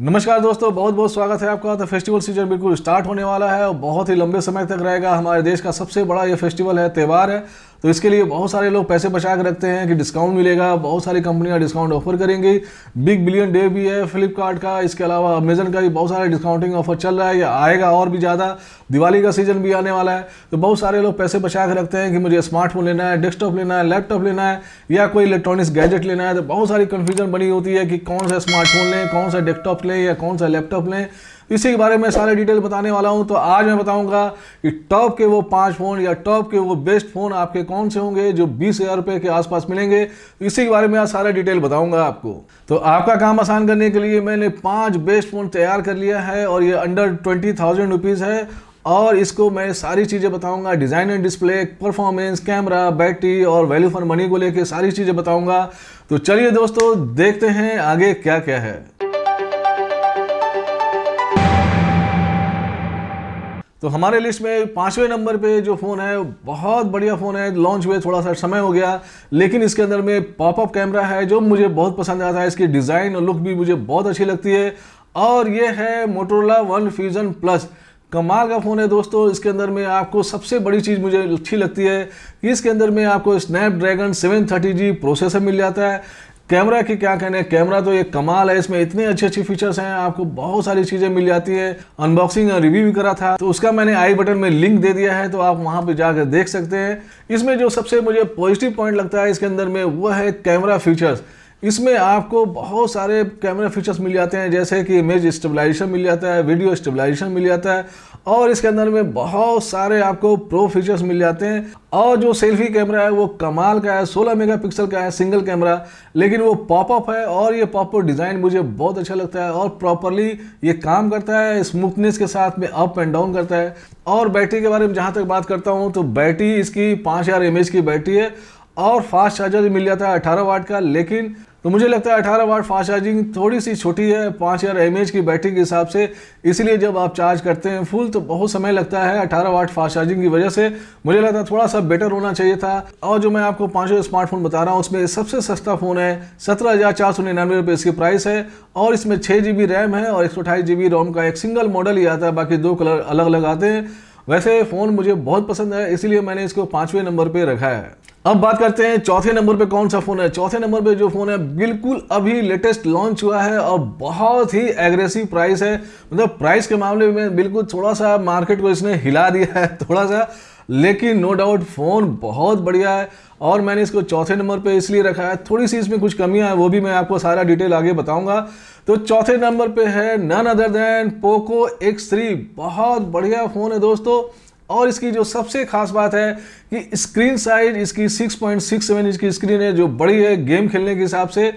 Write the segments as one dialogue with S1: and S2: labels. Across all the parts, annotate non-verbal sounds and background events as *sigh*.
S1: नमस्कार दोस्तों बहुत बहुत स्वागत है आपका तो फेस्टिवल सीजन बिल्कुल स्टार्ट होने वाला है और बहुत ही लंबे समय तक रहेगा हमारे देश का सबसे बड़ा ये फेस्टिवल है त्यौहार है तो इसके लिए बहुत सारे लोग पैसे बचा के रखते हैं कि डिस्काउंट मिलेगा बहुत सारी कंपनियां डिस्काउंट ऑफर करेंगी बिग बिलियन डे भी है फ्लिपकार्ट का इसके अलावा अमेजन का भी बहुत सारे डिस्काउंटिंग ऑफर चल रहा है या आएगा और भी ज़्यादा दिवाली का सीजन भी आने वाला है तो बहुत सारे लोग पैसे बचा के रखते हैं कि मुझे स्मार्टफोन लेना है डेस्कटॉप लेना है लैपटॉप लेना है या कोई इलेक्ट्रॉनिक्स गैजेट लेना है तो बहुत सारी कन्फ्यूजन बनी होती है कि कौन सा स्मार्टफोन लें कौन सा डेस्कटॉप लें या कौन सा लैपटॉप लें इसी के बारे में सारे डिटेल बताने वाला हूँ तो आज मैं बताऊंगा कि टॉप के वो पांच फ़ोन या टॉप के वो बेस्ट फ़ोन आपके कौन से होंगे जो बीस हज़ार रुपए के आसपास मिलेंगे इसी के बारे में आज सारा डिटेल बताऊंगा आपको तो आपका काम आसान करने के लिए मैंने पांच बेस्ट फ़ोन तैयार कर लिया है और ये अंडर ट्वेंटी थाउजेंड रुपीज़ है और इसको मैं सारी चीज़ें बताऊंगा design and display performance camera battery और वैल्यू फॉर मनी को लेके सारी चीज़ें बताऊंगा तो चलिए दोस्तों देखते हैं आगे क्या क्या है तो हमारे लिस्ट में पाँचवें नंबर पे जो फ़ोन है बहुत बढ़िया फ़ोन है लॉन्च हुए थोड़ा सा समय हो गया लेकिन इसके अंदर में पॉपअप कैमरा है जो मुझे बहुत पसंद आता है इसकी डिज़ाइन और लुक भी मुझे बहुत अच्छी लगती है और ये है मोटोरोला वन फ्यूज़न प्लस कमाल का फ़ोन है दोस्तों इसके अंदर में आपको सबसे बड़ी चीज़ मुझे अच्छी लगती है इसके अंदर में आपको स्नैपड्रैगन 730G प्रोसेसर मिल जाता है कैमरा के क्या कहने कैमरा तो ये कमाल है इसमें इतने अच्छे अच्छे फीचर्स हैं आपको बहुत सारी चीज़ें मिल जाती है अनबॉक्सिंग और रिव्यू भी करा था तो उसका मैंने आई बटन में लिंक दे दिया है तो आप वहाँ पे जाकर देख सकते हैं इसमें जो सबसे मुझे पॉजिटिव पॉइंट लगता है इसके अंदर में वह है कैमरा फीचर्स इसमें आपको बहुत सारे कैमरा फीचर्स मिल जाते हैं जैसे कि इमेज स्टेबलाइजेशन मिल जाता है वीडियो स्टेबलाइजेशन मिल जाता है और इसके अंदर में बहुत सारे आपको प्रो फीचर्स मिल जाते हैं और जो सेल्फी कैमरा है वो कमाल का है 16 मेगापिक्सल का है सिंगल कैमरा लेकिन वो पॉपअप है और ये पॉपअप डिज़ाइन मुझे बहुत अच्छा लगता है और प्रॉपरली ये काम करता है स्मूथनेस के साथ में अप एंड डाउन करता है और बैटरी के बारे में जहाँ तक बात करता हूँ तो बैटरी इसकी पाँच हज़ार की बैटरी है और फास्ट चार्जर मिल जाता है अठारह वाट का लेकिन तो मुझे लगता है अठारह वाट फास्ट चार्जिंग थोड़ी सी छोटी है पाँच हज़ार एम की बैटरी के हिसाब से इसलिए जब आप चार्ज करते हैं फुल तो बहुत समय लगता है अठारह वाट फास्ट चार्जिंग की वजह से मुझे लगता है थोड़ा सा बेटर होना चाहिए था और जो मैं आपको पाँच स्मार्टफोन बता रहा हूँ उसमें सबसे सस्ता फ़ोन है सत्रह हज़ार चार सौ निन्यानवे रुपये इसकी प्राइस है और इसमें छः जी बी रैम है और एक सौ अठाईस जी बी रोम का एक सिंगल मॉडल ही आता है बाकी दो कलर अलग अलग आते हैं वैसे फ़ोन मुझे बहुत पसंद है इसीलिए मैंने इसको पाँचवें नंबर पर रखा है अब बात करते हैं चौथे नंबर पे कौन सा फ़ोन है चौथे नंबर पे जो फ़ोन है बिल्कुल अभी लेटेस्ट लॉन्च हुआ है और बहुत ही एग्रेसिव प्राइस है मतलब प्राइस के मामले में बिल्कुल थोड़ा सा मार्केट को इसने हिला दिया है *laughs* थोड़ा सा लेकिन नो डाउट फ़ोन बहुत बढ़िया है और मैंने इसको चौथे नंबर पे इसलिए रखा है थोड़ी सी इसमें कुछ कमियां है वो भी मैं आपको सारा डिटेल आगे बताऊंगा तो चौथे नंबर पे है none other than Poco X three बहुत बढ़िया फ़ोन है दोस्तों और इसकी जो सबसे खास बात है कि स्क्रीन साइज इसकी 6.67 की स्क्रीन है जो बड़ी है गेम खेलने के हिसाब से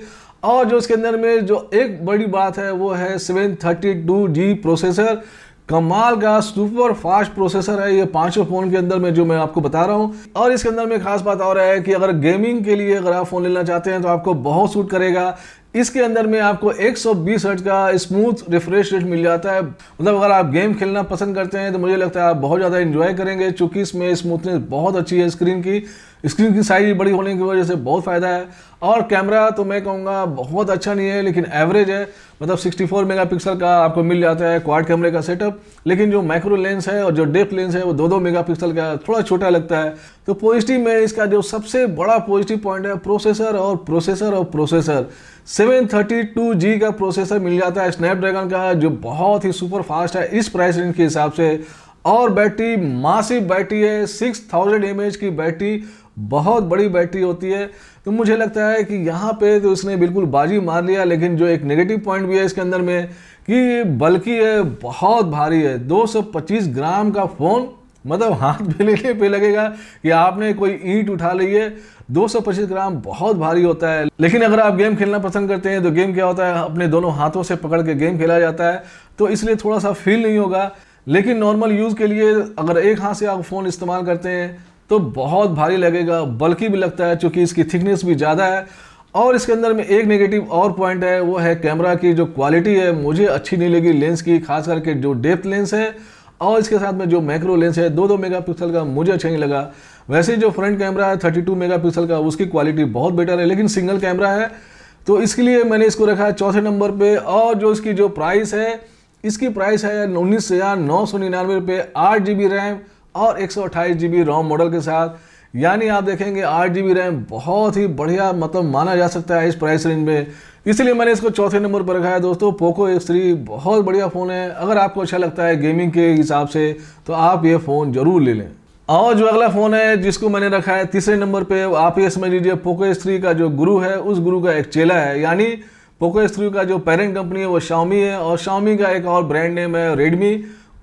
S1: और जो इसके अंदर में जो एक बड़ी बात है वो है 732G प्रोसेसर कमाल का सुपर फास्ट प्रोसेसर है ये पांचों फ़ोन के अंदर में जो मैं आपको बता रहा हूँ और इसके अंदर में खास बात और है कि अगर गेमिंग के लिए अगर आप फ़ोन लेना चाहते हैं तो आपको बहुत सूट करेगा इसके अंदर में आपको 120 हर्ट का स्मूथ रिफ्रेश रेट मिल जाता है मतलब अगर आप गेम खेलना पसंद करते हैं तो मुझे लगता है आप बहुत ज़्यादा इन्जॉय करेंगे चूँकि इसमें स्मूथनेस बहुत अच्छी है स्क्रीन की स्क्रीन की साइज बड़ी होने की वजह से बहुत फ़ायदा है और कैमरा तो मैं कहूँगा बहुत अच्छा नहीं है लेकिन एवरेज है मतलब 64 मेगापिक्सल का आपको मिल जाता है क्वाड कैमरे का सेटअप लेकिन जो माइक्रो लेंस है और जो डेप्थ लेंस है वो दो दो मेगापिक्सल का थोड़ा छोटा लगता है तो पॉजिटिव में इसका जो सबसे बड़ा पॉजिटिव पॉइंट है प्रोसेसर और प्रोसेसर और प्रोसेसर 732G का प्रोसेसर मिल जाता है स्नैपड्रैगन का जो बहुत ही सुपर फास्ट है इस प्राइस रेंज के हिसाब से और बैटरी मासिव बैटरी है 6000 थाउजेंड की बैटरी बहुत बड़ी बैटरी होती है तो मुझे लगता है कि यहाँ पे तो इसने बिल्कुल बाजी मार लिया लेकिन जो एक नेगेटिव पॉइंट भी है इसके अंदर में कि बल्कि है बहुत भारी है 225 ग्राम का फ़ोन मतलब हाथ भी लेने पे लगेगा कि आपने कोई ईंट उठा ली है दो ग्राम बहुत भारी होता है लेकिन अगर आप गेम खेलना पसंद करते हैं तो गेम क्या होता है अपने दोनों हाथों से पकड़ के गेम खेला जाता है तो इसलिए थोड़ा सा फील नहीं होगा लेकिन नॉर्मल यूज़ के लिए अगर एक हाथ से आप फ़ोन इस्तेमाल करते हैं तो बहुत भारी लगेगा बल्कि भी लगता है चूँकि इसकी थिकनेस भी ज़्यादा है और इसके अंदर में एक नेगेटिव और पॉइंट है वो है कैमरा की जो क्वालिटी है मुझे अच्छी नहीं लगी लेंस की खास करके जो डेप्थ लेंस है और इसके साथ में जो मैक्रो लेंस है दो दो मेगापिक्सल का मुझे अच्छा नहीं लगा वैसे जो फ्रंट कैमरा है थर्टी टू पिक्सल का उसकी क्वालिटी बहुत बेटर है लेकिन सिंगल कैमरा है तो इसके लिए मैंने इसको रखा है चौथे नंबर पे और जो इसकी जो प्राइस है इसकी प्राइस है उन्नीस हज़ार नौ सौ निन्यानवे रुपये आठ जी बी रैम और एक सौ अट्ठाईस जी बी रोम मॉडल के साथ यानी आप देखेंगे आठ जी बी रैम बहुत ही बढ़िया मतलब माना जा सकता है इस प्राइस रेंज में इसलिए मैंने इसको चौथे नंबर पर रखा है दोस्तों पोको एक्स थ्री बहुत बढ़िया फ़ोन है अगर आपको अच्छा लगता है गेमिंग के हिसाब से तो आप ये फ़ोन ज़रूर ले लें और जो अगला फ़ोन है जिसको मैंने रखा है तीसरे नंबर पे आप ये समझ लीजिए पोको एस थ्री का जो गुरु है उस गुरु का एक चेला है यानी पोको एस थ्री का जो पेरेंट कंपनी है वो शाओमी है और शाओमी का एक और ब्रांड नेम है रेडमी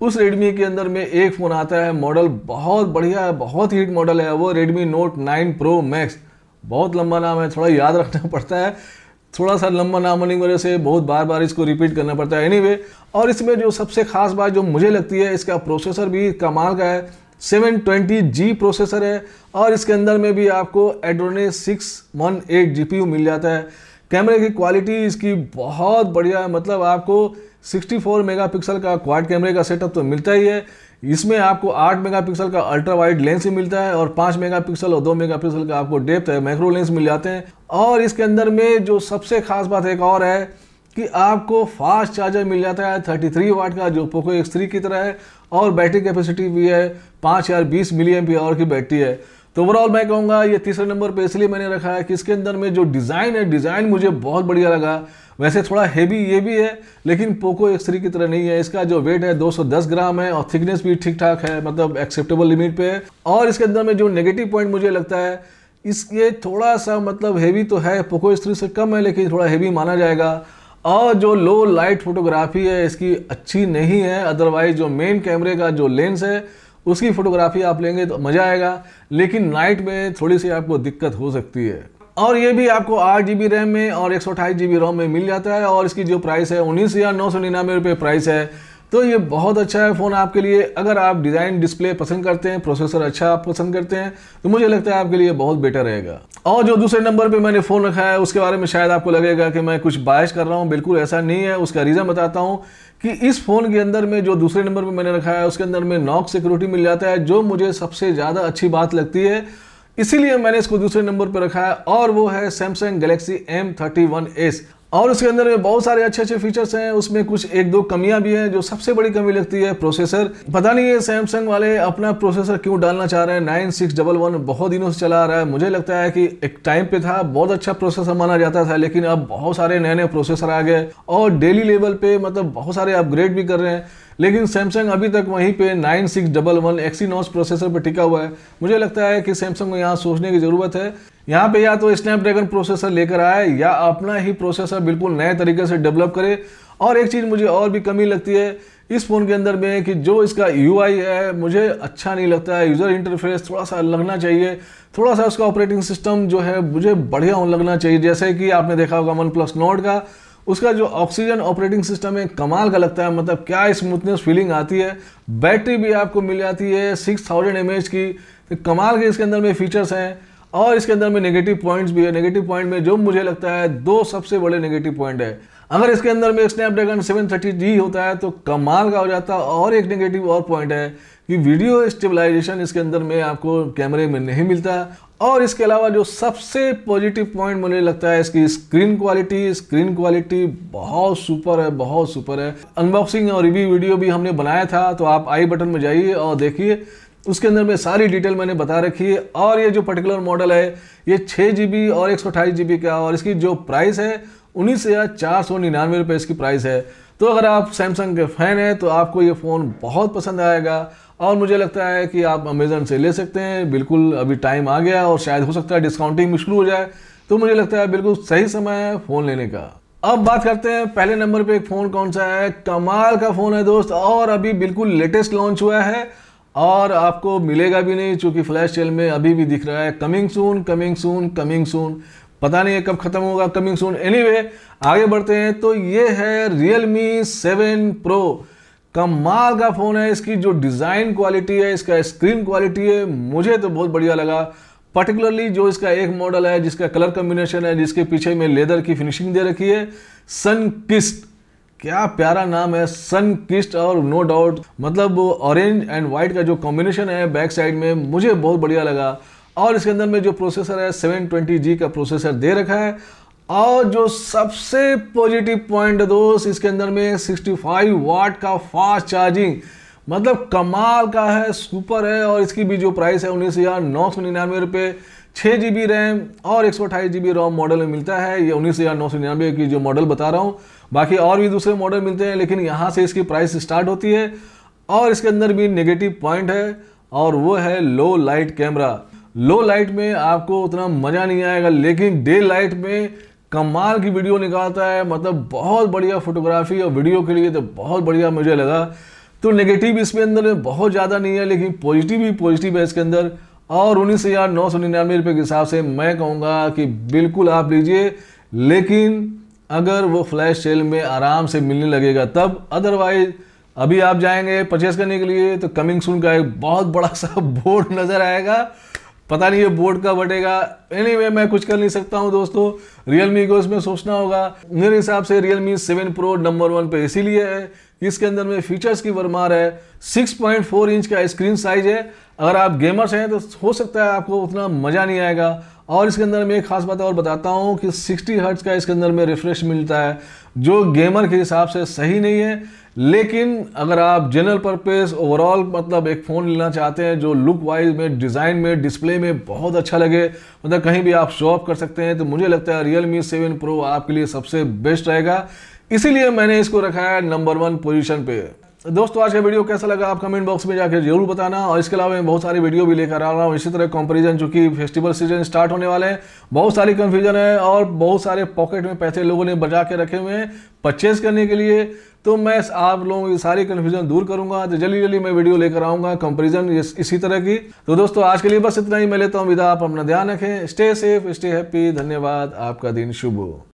S1: उस रेडमी के अंदर में एक फ़ोन आता है मॉडल बहुत बढ़िया है बहुत हीट मॉडल है वो Redmi Note nine Pro Max बहुत लंबा नाम है थोड़ा याद रखना पड़ता है थोड़ा सा लंबा नाम होने की वजह से बहुत बार बार इसको रिपीट करना पड़ता है एनी anyway, और इसमें जो सबसे खास बात जो मुझे लगती है इसका प्रोसेसर भी कमाल का है 720G प्रोसेसर है और इसके अंदर में भी आपको एड्रोने 618 GPU मिल जाता है कैमरे की क्वालिटी इसकी बहुत बढ़िया है मतलब आपको 64 मेगापिक्सल का क्वाड कैमरे का सेटअप तो मिलता ही है इसमें आपको 8 मेगापिक्सल का अल्ट्रा वाइड लेंस ही मिलता है और 5 मेगापिक्सल और 2 मेगापिक्सल का आपको डेप्थ है माइक्रो लेंस मिल जाते हैं और इसके अंदर में जो सबसे खास बात एक और है कि आपको फास्ट चार्जर मिल जाता है 33 वाट का जो पोको एक्स थ्री की तरह है और बैटरी कैपेसिटी भी है पाँच हज़ार बीस मिली की बैटरी है तो ओवरऑल मैं कहूँगा ये तीसरे नंबर पे इसलिए मैंने रखा है कि इसके अंदर में जो डिज़ाइन है डिज़ाइन मुझे बहुत बढ़िया लगा वैसे थोड़ा हेवी ये भी है लेकिन पोको एक्स थ्री की तरह नहीं है इसका जो वेट है 210 ग्राम है और थिकनेस भी ठीक ठाक है मतलब एक्सेप्टेबल लिमिट पे है और इसके अंदर में जो नेगेटिव पॉइंट मुझे लगता है इसके थोड़ा सा मतलब हेवी तो है पोको एक्स थ्री से कम है लेकिन थोड़ा हेवी माना जाएगा और जो लो लाइट फोटोग्राफी है इसकी अच्छी नहीं है अदरवाइज जो मेन कैमरे का जो लेंस है उसकी फ़ोटोग्राफी आप लेंगे तो मज़ा आएगा लेकिन नाइट में थोड़ी सी आपको दिक्कत हो सकती है और ये भी आपको आठ जी बी रैम में और एक सौ अट्ठाईस जी बी रोम में मिल जाता है और इसकी जो प्राइस है उन्नीस हज़ार नौ सौ निन्यानवे रुपये प्राइस है तो ये बहुत अच्छा है फ़ोन आपके लिए अगर आप डिज़ाइन डिस्प्ले पसंद करते हैं प्रोसेसर अच्छा आप पसंद करते हैं तो मुझे लगता है आपके लिए बहुत बेटर रहेगा और जो दूसरे नंबर पे मैंने फ़ोन रखा है उसके बारे में शायद आपको लगेगा कि मैं कुछ बायस कर रहा हूँ बिल्कुल ऐसा नहीं है उसका रीज़न बताता हूँ कि इस फ़ोन के अंदर में जो दूसरे नंबर पर मैंने रखा है उसके अंदर में नॉक सिक्योरिटी मिल जाता है जो मुझे सबसे ज़्यादा अच्छी बात लगती है इसीलिए मैंने इसको दूसरे नंबर पर रखा है और वो है सैमसंग गैलेक्सी एम और उसके अंदर में बहुत सारे अच्छे अच्छे फीचर्स हैं उसमें कुछ एक दो कमियां भी हैं जो सबसे बड़ी कमी लगती है प्रोसेसर पता नहीं है सैमसंग वाले अपना प्रोसेसर क्यों डालना चाह रहे हैं नाइन सिक्स डबल वन बहुत दिनों से चला आ रहा है मुझे लगता है कि एक टाइम पे था बहुत अच्छा प्रोसेसर माना जाता था लेकिन अब बहुत सारे नए नए प्रोसेसर आ गए और डेली लेवल पे मतलब बहुत सारे अपग्रेड भी कर रहे हैं लेकिन सैमसंग अभी तक वहीं पे nine six double one Exynos processor पर टिका हुआ है मुझे लगता है कि सैमसंग को यहाँ सोचने की ज़रूरत है यहाँ पे या तो स्नैपड्रैगन प्रोसेसर लेकर आए या अपना ही प्रोसेसर बिल्कुल नए तरीके से डेवलप करे और एक चीज़ मुझे और भी कमी लगती है इस फ़ोन के अंदर में कि जो इसका यू है मुझे अच्छा नहीं लगता है यूज़र इंटरफेस थोड़ा सा लगना चाहिए थोड़ा सा उसका ऑपरेटिंग सिस्टम जो है मुझे बढ़िया लगना चाहिए जैसे कि आपने देखा होगा वन प्लस नोट का उसका जो ऑक्सीजन ऑपरेटिंग सिस्टम है कमाल का लगता है मतलब क्या स्मूथनेस फीलिंग आती है बैटरी भी आपको मिल जाती है सिक्स थाउजेंड एम की तो कमाल के इसके अंदर में फीचर्स हैं और इसके अंदर में नेगेटिव पॉइंट्स भी है नेगेटिव पॉइंट में जो मुझे लगता है दो सबसे बड़े नेगेटिव पॉइंट है अगर इसके अंदर में स्नैपड्रैगन सेवन थर्टी जी होता है तो कमाल का हो जाता है और एक नेगेटिव और पॉइंट है कि वीडियो स्टेबलाइजेशन इसके अंदर में आपको कैमरे में नहीं मिलता और इसके अलावा जो सबसे पॉजिटिव पॉइंट मुझे लगता है इसकी स्क्रीन क्वालिटी स्क्रीन क्वालिटी बहुत सुपर है बहुत सुपर है अनबॉक्सिंग और रिव्यू वीडियो भी हमने बनाया था तो आप आई बटन में जाइए और देखिए उसके अंदर में सारी डिटेल मैंने बता रखी है और ये जो पर्टिकुलर मॉडल है ये छः जी और एक सौ का और इसकी जो प्राइस है उन्नीस हज़ार चार सौ निन्यानवे रुपये इसकी प्राइस है तो अगर आप सैमसंग के फ़ैन हैं तो आपको ये फ़ोन बहुत पसंद आएगा और मुझे लगता है कि आप अमेज़न से ले सकते हैं बिल्कुल अभी टाइम आ गया और शायद हो सकता है डिस्काउंटिंग भी शुरू हो जाए तो मुझे लगता है बिल्कुल सही समय है फ़ोन लेने का अब बात करते हैं पहले नंबर पे एक फ़ोन कौन सा है कमाल का फ़ोन है दोस्त और अभी बिल्कुल लेटेस्ट लॉन्च हुआ है और आपको मिलेगा भी नहीं चूँकि फ्लैश सेल में अभी भी दिख रहा है coming soon coming soon coming soon पता नहीं है कब ख़त्म होगा कमिंग सून एनी anyway, आगे बढ़ते हैं तो ये है रियल मी सेवन प्रो कमाल का फ़ोन है इसकी जो डिज़ाइन क्वालिटी है इसका स्क्रीन क्वालिटी है मुझे तो बहुत बढ़िया लगा पर्टिकुलरली जो इसका एक मॉडल है जिसका कलर कॉम्बिनेशन है जिसके पीछे में लेदर की फिनिशिंग दे रखी है सन किस्ट क्या प्यारा नाम है सन किस्ट और नो डाउट मतलब ऑरेंज एंड वाइट का जो कॉम्बिनेशन है बैक साइड में मुझे बहुत बढ़िया लगा और इसके अंदर में जो प्रोसेसर है सेवन का प्रोसेसर दे रखा है और जो सबसे पॉजिटिव पॉइंट है दोस्त इसके अंदर में 65 वाट का फास्ट चार्जिंग मतलब कमाल का है सुपर है और इसकी भी जो प्राइस है उन्नीस हज़ार नौ सौ निन्यानवे रुपये छः जी बी रैम और एक सौ अट्ठाईस जी बी रोम मॉडल में मिलता है ये उन्नीस हज़ार नौ सौ निन्यानवे की जो मॉडल बता रहा हूँ बाकी और भी दूसरे मॉडल मिलते हैं लेकिन यहाँ से इसकी प्राइस स्टार्ट होती है और इसके अंदर भी नेगेटिव पॉइंट है और वो है low light camera low light में आपको उतना मज़ा नहीं आएगा लेकिन डे लाइट में कमाल की वीडियो निकालता है मतलब बहुत बढ़िया फोटोग्राफी और वीडियो के लिए तो बहुत बढ़िया मुझे लगा तो नेगेटिव इसमें अंदर बहुत ज़्यादा नहीं है लेकिन पॉजिटिव ही पॉजिटिव है इसके अंदर और उन्नीस हज़ार नौ सौ निन्यानवे रुपये के हिसाब से मैं कहूँगा कि बिल्कुल आप लीजिए लेकिन अगर वो फ्लैश सेल में आराम से मिलने लगेगा तब अदरवाइज अभी आप जाएंगे परचेस करने के लिए तो कमिंग सून का एक बहुत बड़ा सा बोर्ड *laughs* नज़र आएगा पता नहीं ये बोर्ड का बटेगा एनी anyway, मैं कुछ कर नहीं सकता हूँ दोस्तों रियल मी को इसमें सोचना होगा मेरे हिसाब से Realme seven Pro number one पे इसीलिए है इसके अंदर में फीचर्स की भरमार है 6.4 इंच का स्क्रीन साइज है अगर आप गेमर्स हैं तो हो सकता है आपको उतना मज़ा नहीं आएगा और इसके अंदर में एक खास बात और बताता हूँ कि सिक्सटी हर्ट्स का इसके अंदर में रिफ्रेश मिलता है जो गेमर के हिसाब से सही नहीं है लेकिन अगर आप जनरल पर्पस ओवरऑल मतलब एक फ़ोन लेना चाहते हैं जो लुक वाइज में डिज़ाइन में डिस्प्ले में बहुत अच्छा लगे मतलब कहीं भी आप शो ऑफ कर सकते हैं तो मुझे लगता है रियल मी सेवन प्रो आपके लिए सबसे बेस्ट रहेगा इसीलिए मैंने इसको रखा है नंबर वन पोजीशन पे तो दोस्तों आज का वीडियो कैसा लगा आप कमेंट बॉक्स में जाकर जरूर बताना और इसके अलावा मैं बहुत सारी वीडियो भी लेकर आ रहा हूँ इसी तरह कंपैरिजन चूंकि फेस्टिवल सीजन स्टार्ट होने वाले हैं बहुत सारी कंफ्यूजन है और बहुत सारे पॉकेट में पैसे लोगों ने बचा के रखे हुए हैं परचेज करने के लिए तो मैं आप लोगों की सारी कन्फ्यूजन दूर करूंगा तो जल्दी जल्दी मैं वीडियो लेकर आऊंगा कंपेरिजन इसी तरह की तो दोस्तों आज के लिए बस इतना ही मैं लेता हूँ विदा आप अपना ध्यान रखें स्टे सेफ स्टे हैप्पी धन्यवाद आपका दिन शुभ हो